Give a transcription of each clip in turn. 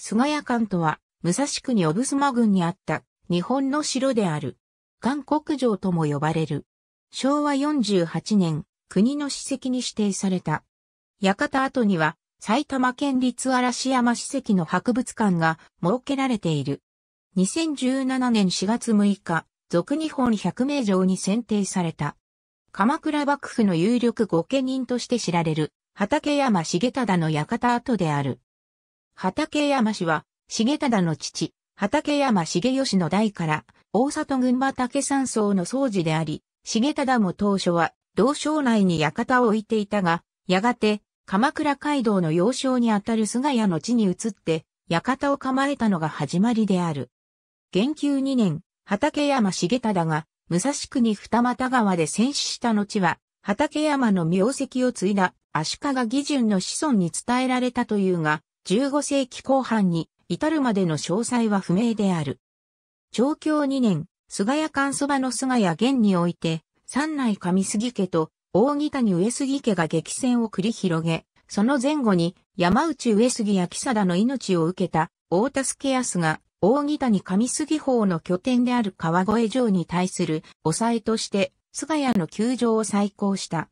菅谷館とは、武蔵国小妻郡にあった日本の城である。韓国城とも呼ばれる。昭和48年、国の史跡に指定された。館跡には、埼玉県立嵐山史跡の博物館が設けられている。2017年4月6日、俗日本百名城に選定された。鎌倉幕府の有力御家人として知られる、畠山重忠の館跡である。畠山氏は、重忠の父、畠山重義の代から、大里群馬竹山荘の総司であり、重忠も当初は、道省内に館を置いていたが、やがて、鎌倉街道の要衝にあたる菅谷の地に移って、館を構えたのが始まりである。元久2年、畠山重忠が、武蔵国二俣川で戦死した後は、畠山の名跡を継いだ足利義順の子孫に伝えられたというが、15世紀後半に至るまでの詳細は不明である。長教2年、菅谷間そばの菅谷源において、三内上杉家と大木谷上杉家が激戦を繰り広げ、その前後に山内上杉や木貞の命を受けた大助康が大木谷上杉法の拠点である川越城に対する抑えとして菅谷の窮状を再興した。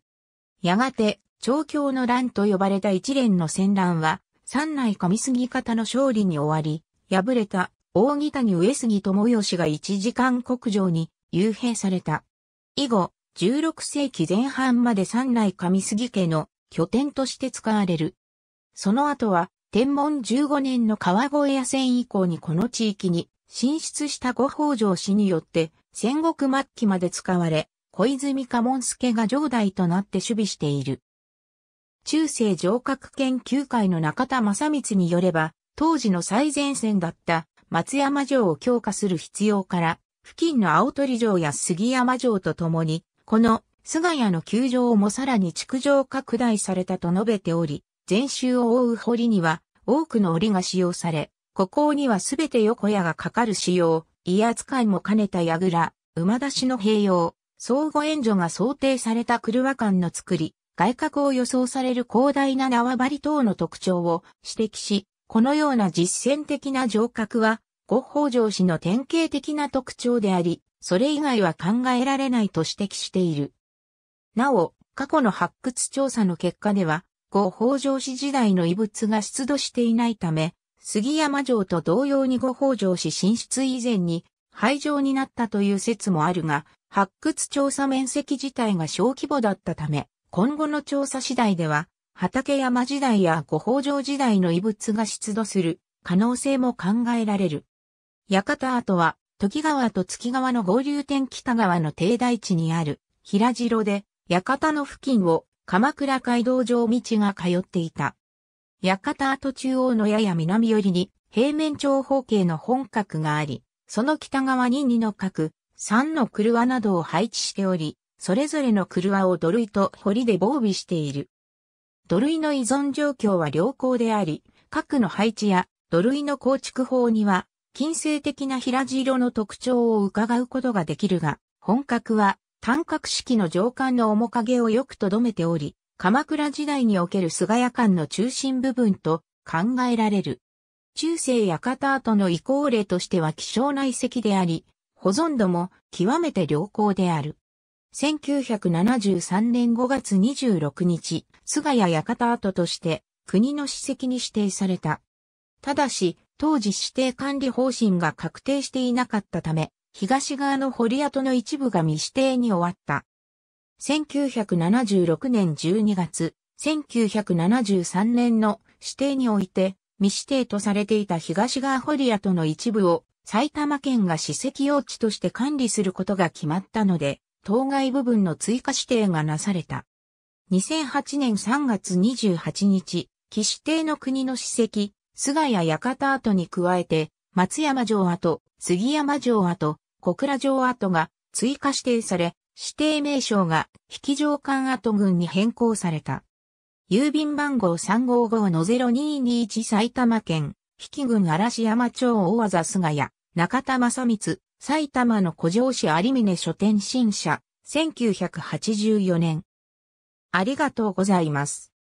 やがて、長教の乱と呼ばれた一連の戦乱は、三内上杉方の勝利に終わり、敗れた大木谷上杉智義が一時間国城に幽閉された。以後、16世紀前半まで三内上杉家の拠点として使われる。その後は、天文15年の川越野戦以降にこの地域に進出した五宝城氏によって戦国末期まで使われ、小泉家門助が城代となって守備している。中世城郭研究会の中田正光によれば、当時の最前線だった松山城を強化する必要から、付近の青鳥城や杉山城とともに、この菅谷の球場もさらに築城拡大されたと述べており、全周を覆う堀には多くの檻が使用され、ここにはすべて横屋がかかる仕様、威圧感も兼ねた矢倉、馬出しの併用、相互援助が想定された車間の作り、外角を予想される広大な縄張り等の特徴を指摘し、このような実践的な城郭は、ご北条氏の典型的な特徴であり、それ以外は考えられないと指摘している。なお、過去の発掘調査の結果では、ご北条氏時代の遺物が出土していないため、杉山城と同様にご北条氏進出以前に廃城になったという説もあるが、発掘調査面積自体が小規模だったため、今後の調査次第では、畠山時代や御法上時代の遺物が出土する可能性も考えられる。館跡は、時川と月川の合流点北川の低台地にある平城で、館の付近を鎌倉街道上道が通っていた。館跡中央のやや南寄りに平面長方形の本格があり、その北側に2の角、3の車などを配置しており、それぞれの車を土塁と堀で防備している。土塁の依存状況は良好であり、核の配置や土塁の構築法には、近世的な平地色の特徴を伺うことができるが、本格は単角式の上官の面影をよくとどめており、鎌倉時代における菅谷間の中心部分と考えられる。中世館跡の移行例としては希少な遺跡であり、保存度も極めて良好である。1973年5月26日、菅谷館跡として国の史跡に指定された。ただし、当時指定管理方針が確定していなかったため、東側の堀跡の一部が未指定に終わった。1976年12月、1973年の指定において、未指定とされていた東側堀跡の一部を埼玉県が史跡用地として管理することが決まったので、当該部分の追加指定がなされた。2008年3月28日、騎士邸の国の史跡、菅谷館跡に加えて、松山城跡、杉山城跡、小倉城跡が追加指定され、指定名称が引城館跡群に変更された。郵便番号355-0221埼玉県、引群嵐山町大和菅谷、中田正光、埼玉の古城市有峰書店新社、1984年。ありがとうございます。